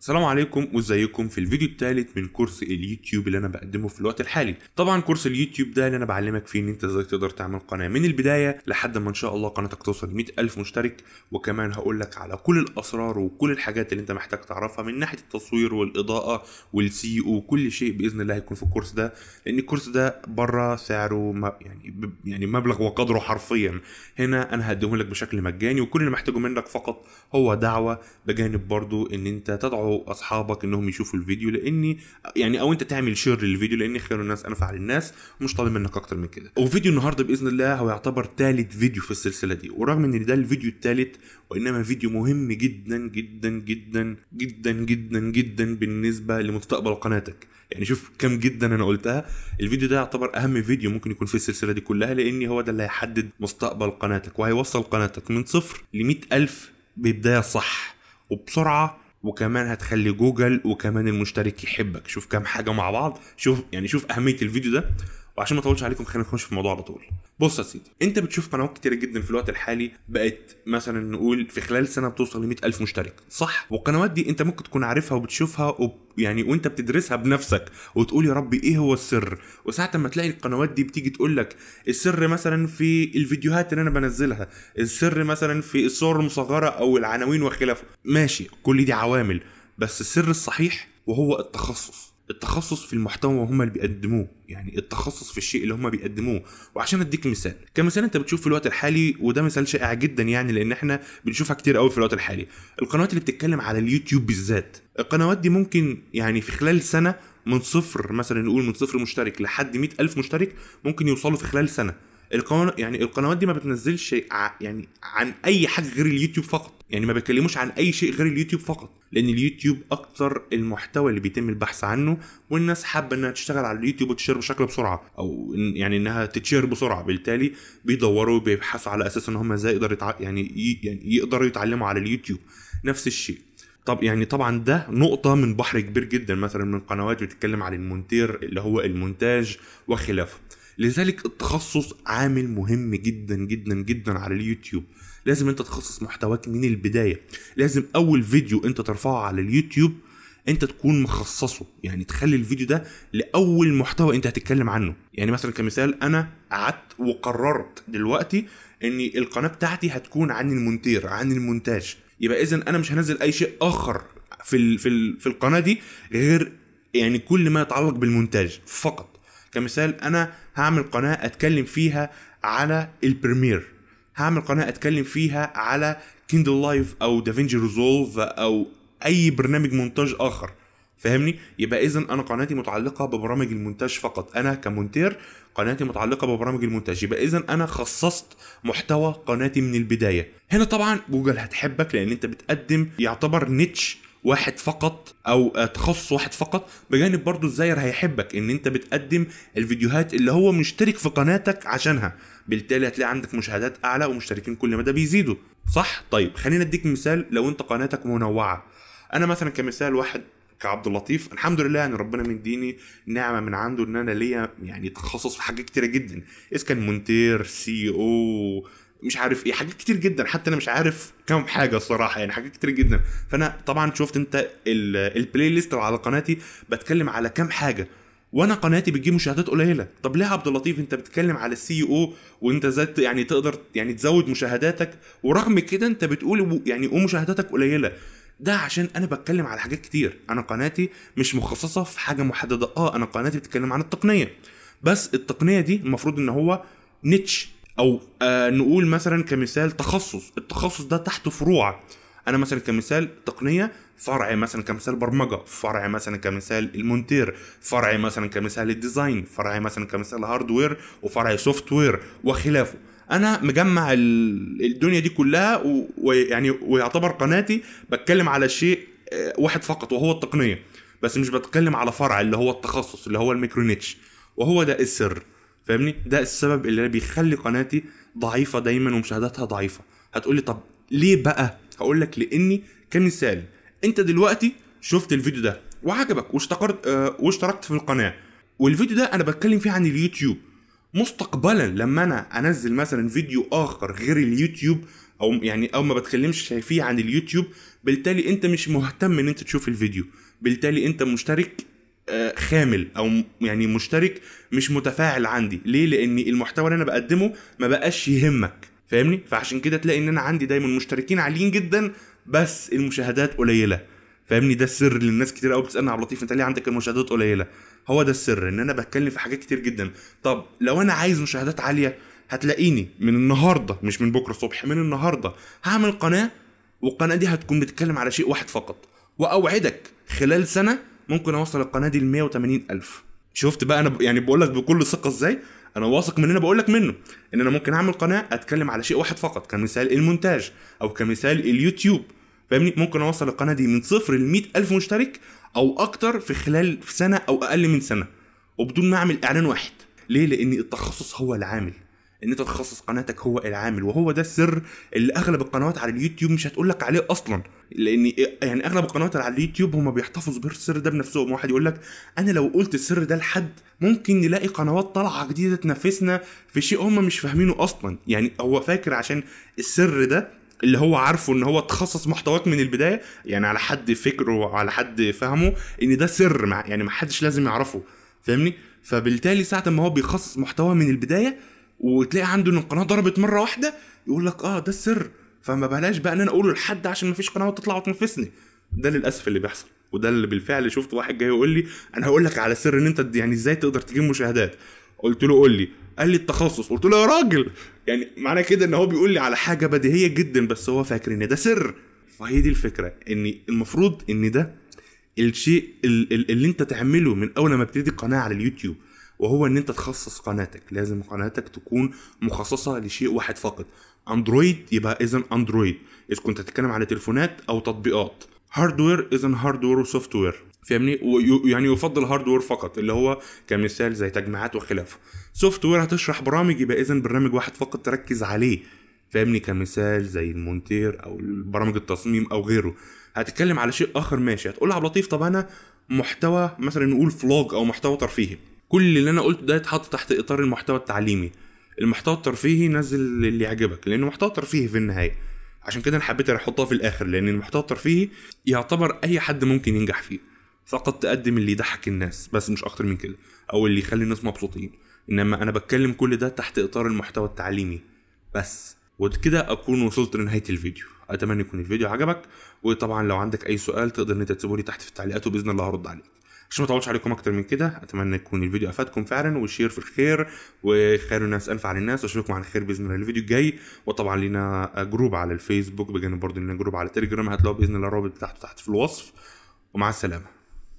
السلام عليكم وازيكم في الفيديو الثالث من كورس اليوتيوب اللي انا بقدمه في الوقت الحالي طبعا كورس اليوتيوب ده اللي انا بعلمك فيه ان انت ازاي تقدر تعمل قناه من البدايه لحد ما ان شاء الله قناتك توصل 100000 مشترك وكمان هقول لك على كل الاسرار وكل الحاجات اللي انت محتاج تعرفها من ناحيه التصوير والاضاءه والسي او e كل شيء باذن الله هيكون في الكورس ده لان الكورس ده بره سعره ما يعني يعني مبلغ وقدره حرفيا هنا انا هديه لك بشكل مجاني وكل اللي محتاجه منك فقط هو دعوه بجانب برضو ان انت تدعو او اصحابك انهم يشوفوا الفيديو لاني يعني او انت تعمل شير للفيديو لاني خير الناس انفع للناس مش طالب منك اكتر من كده وفيديو النهارده باذن الله هو يعتبر ثالث فيديو في السلسله دي ورغم ان ده الفيديو الثالث وانما فيديو مهم جدا جدا جدا جدا جدا جدا بالنسبه لمستقبل قناتك يعني شوف كم جدا انا قلتها الفيديو ده يعتبر اهم فيديو ممكن يكون في السلسله دي كلها لان هو ده اللي هيحدد مستقبل قناتك وهيوصل قناتك من صفر ل ألف ببدايه صح وبسرعه وكمان هتخلي جوجل وكمان المشترك يحبك شوف كام حاجه مع بعض شوف يعني شوف اهميه الفيديو ده وعشان ما اطولش عليكم خلينا نخش في الموضوع على طول بص يا سيدي انت بتشوف قنوات كتيره جدا في الوقت الحالي بقت مثلا نقول في خلال سنه بتوصل ل ألف مشترك صح والقنوات دي انت ممكن تكون عارفها وبتشوفها وب... يعني وانت بتدرسها بنفسك وتقول يا ربي ايه هو السر وساعه ما تلاقي القنوات دي بتيجي تقول لك السر مثلا في الفيديوهات اللي انا بنزلها السر مثلا في الصور المصغره او العناوين وخلافه ماشي كل دي عوامل بس السر الصحيح وهو التخصص التخصص في المحتوى وهم اللي بيقدموه يعني التخصص في الشيء اللي هم بيقدموه وعشان اديك مثال كمثال انت بتشوف في الوقت الحالي وده مثال شائع جدا يعني لان احنا بنشوفها كتير قوي في الوقت الحالي القنوات اللي بتتكلم على اليوتيوب بالذات القنوات دي ممكن يعني في خلال سنه من صفر مثلا نقول من صفر مشترك لحد مئة ألف مشترك ممكن يوصلوا في خلال سنه القنوات يعني القنوات دي ما بتنزلش يعني عن اي حاجه غير اليوتيوب فقط يعني ما بيتكلموش عن اي شيء غير اليوتيوب فقط لان اليوتيوب اكتر المحتوى اللي بيتم البحث عنه والناس حابه انها تشتغل على اليوتيوب وتشير بشكل بسرعه او يعني انها تتشير بسرعه بالتالي بيدوروا وبيبحثوا على اساس ان هم ازاي يقدروا يتع... يعني, ي... يعني يقدروا يتعلموا على اليوتيوب نفس الشيء طب يعني طبعا ده نقطة من بحر كبير جدا مثلا من قنوات بتتكلم عن المونتير اللي هو المونتاج وخلافه لذلك التخصص عامل مهم جدا جدا جدا على اليوتيوب لازم انت تخصص محتواك من البدايه لازم اول فيديو انت ترفعه على اليوتيوب انت تكون مخصصه يعني تخلي الفيديو ده لاول محتوى انت هتتكلم عنه يعني مثلا كمثال انا قعدت وقررت دلوقتي ان القناه بتاعتي هتكون عن المونتير عن المونتاج يبقى اذا انا مش هنزل اي شيء اخر في الـ في الـ في القناه دي غير يعني كل ما يتعلق بالمونتاج فقط كمثال انا هعمل قناه اتكلم فيها على البريمير هعمل قناه اتكلم فيها على كيندل لايف او دافينجي ريزولف او اي برنامج مونتاج اخر فاهمني يبقى اذا انا قناتي متعلقه ببرامج المونتاج فقط انا كمونتير قناتي متعلقه ببرامج المونتاج يبقى اذا انا خصصت محتوى قناتي من البدايه هنا طبعا جوجل هتحبك لان انت بتقدم يعتبر نيتش واحد فقط او تخصص واحد فقط بجانب برضو الزاير هيحبك ان انت بتقدم الفيديوهات اللي هو مشترك في قناتك عشانها بالتالي هتلاقي عندك مشاهدات اعلى ومشتركين كل مدى بيزيدوا صح طيب خلينا اديك مثال لو انت قناتك منوعه انا مثلا كمثال واحد كعبد اللطيف الحمد لله ان يعني ربنا مديني نعمه من عنده ان انا ليا يعني تخصص في حاجات كتيره جدا اذا كان مونتير سي او مش عارف ايه حاجات كتير جدا حتى انا مش عارف كام حاجه الصراحه يعني حاجات كتير جدا فانا طبعا شفت انت البلاي ليست على قناتي بتكلم على كام حاجه وانا قناتي بتجيب مشاهدات قليله طب ليه عبد اللطيف انت بتتكلم على السي او وانت ذات يعني تقدر يعني تزود مشاهداتك ورغم كده انت بتقول يعني ومشاهداتك قليله ده عشان انا بتكلم على حاجات كتير انا قناتي مش مخصصه في حاجه محدده اه انا قناتي بتتكلم عن التقنيه بس التقنيه دي المفروض ان هو نيتش او آه نقول مثلا كمثال تخصص التخصص ده تحته فروع انا مثلا كمثال تقنيه فرع مثلا كمثال برمجه فرع مثلا كمثال المونتير فرع مثلا كمثال الديزاين فرع مثلا كمثال هاردوير وفرع سوفت وير وخلافه انا مجمع الدنيا دي كلها ويعني ويعتبر قناتي بتكلم على شيء آه، واحد فقط وهو التقنيه بس مش بتكلم على فرع اللي هو التخصص اللي هو الميكرونيتش وهو ده السر فاهمني ده السبب اللي بيخلي قناتي ضعيفه دايما ومشاهداتها ضعيفه هتقولي طب ليه بقى هقول لك لاني كمثال انت دلوقتي شفت الفيديو ده وعجبك واشتقرت اه واشتركت في القناه والفيديو ده انا بتكلم فيه عن اليوتيوب مستقبلا لما انا انزل مثلا فيديو اخر غير اليوتيوب او يعني او ما بتكلمش فيه عن اليوتيوب بالتالي انت مش مهتم ان انت تشوف الفيديو بالتالي انت مشترك خامل او يعني مشترك مش متفاعل عندي ليه لان المحتوى اللي انا بقدمه ما بقاش يهمك فاهمني فعشان كده تلاقي ان انا عندي دايما مشتركين عاليين جدا بس المشاهدات قليله فاهمني ده السر للناس كتير قوي بتسالني عبد اللطيف انت ليه عندك المشاهدات قليله هو ده السر ان انا بتكلم في حاجات كتير جدا طب لو انا عايز مشاهدات عاليه هتلاقيني من النهارده مش من بكره الصبح من النهارده هعمل قناه والقناه دي هتكون بتتكلم على شيء واحد فقط واوعدك خلال سنه ممكن اوصل القناه دي ل 180 الف شفت بقى انا يعني بقول لك بكل ثقه ازاي انا واثق من اللي انا بقول لك منه ان انا ممكن اعمل قناه اتكلم على شيء واحد فقط كمثال المونتاج او كمثال اليوتيوب فاهمني ممكن اوصل القناه دي من صفر ل ألف مشترك او اكتر في خلال سنه او اقل من سنه وبدون ما اعمل اعلان واحد ليه لان التخصص هو العامل ان انت تخصص قناتك هو العامل وهو ده السر اللي اغلب القنوات على اليوتيوب مش هتقول لك عليه اصلا لان إيه، يعني اغلب القنوات على اليوتيوب هم بيحتفظوا بالسر ده بنفسهم واحد يقول لك انا لو قلت السر ده لحد ممكن نلاقي قنوات طالعه جديده تنافسنا في شيء هم مش فاهمينه اصلا يعني هو فاكر عشان السر ده اللي هو عارفه ان هو تخصص محتواك من البدايه يعني على حد فكره وعلى حد فهمه ان ده سر مع يعني ما حدش لازم يعرفه فاهمني فبالتالي ساعه ما هو بيخصص محتوى من البدايه وتلاقي عنده ان القناه ضربت مره واحده يقول لك اه ده السر فما بلاش بقى ان انا اقوله لحد عشان ما فيش قناه تطلع وتنافسني ده للاسف اللي بيحصل وده اللي بالفعل شفت واحد جاي يقول لي انا هقول لك على سر ان انت يعني ازاي تقدر تجيب مشاهدات قلت له قول لي قال لي التخصص قلت له يا راجل يعني معنى كده ان هو بيقول لي على حاجه بديهيه جدا بس هو فاكر ان ده سر فهي دي الفكره ان المفروض ان ده الشيء اللي انت تعمله من اول ما ابتدي قناه على اليوتيوب وهو ان انت تخصص قناتك لازم قناتك تكون مخصصه لشيء واحد فقط اندرويد يبقى اذا اندرويد اذا كنت هتتكلم على تليفونات او تطبيقات هاردوير اذا هاردوير وسوفتوير فاهمني يعني يفضل هاردوير فقط اللي هو كمثال زي تجميعات وخلافه سوفت وير هتشرح برامج يبقى اذا برنامج واحد فقط تركز عليه فاهمني كمثال زي المونتير او برامج التصميم او غيره هتتكلم على شيء اخر ماشي هتقول عبد اللطيف طب انا محتوى مثلا نقول فلوج او محتوى ترفيهي كل اللي انا قلته ده يتحط تحت اطار المحتوى التعليمي المحتوى الترفيهي نزل اللي يعجبك لانه محتوى ترفيهي في النهايه عشان كده انا حبيت احطها في الاخر لان المحتوى الترفيهي يعتبر اي حد ممكن ينجح فيه فقط تقدم اللي يضحك الناس بس مش اكتر من كده او اللي يخلي الناس مبسوطين انما انا بتكلم كل ده تحت اطار المحتوى التعليمي بس وكده اكون وصلت لنهايه الفيديو اتمنى يكون الفيديو عجبك وطبعا لو عندك اي سؤال تقدر ان انت تسيبه لي تحت في التعليقات وباذن الله هرد عليك عشان ما اطولش عليكم اكتر من كده اتمنى يكون الفيديو افادكم فعلا وشير في الخير وخير الناس الف على الناس واشوفكم على خير باذن الله الفيديو الجاي وطبعا لينا جروب على الفيسبوك بجانب برضه لينا جروب على تليجرام هتلاقوا باذن الله الرابط بتاعته تحت في الوصف ومع السلامه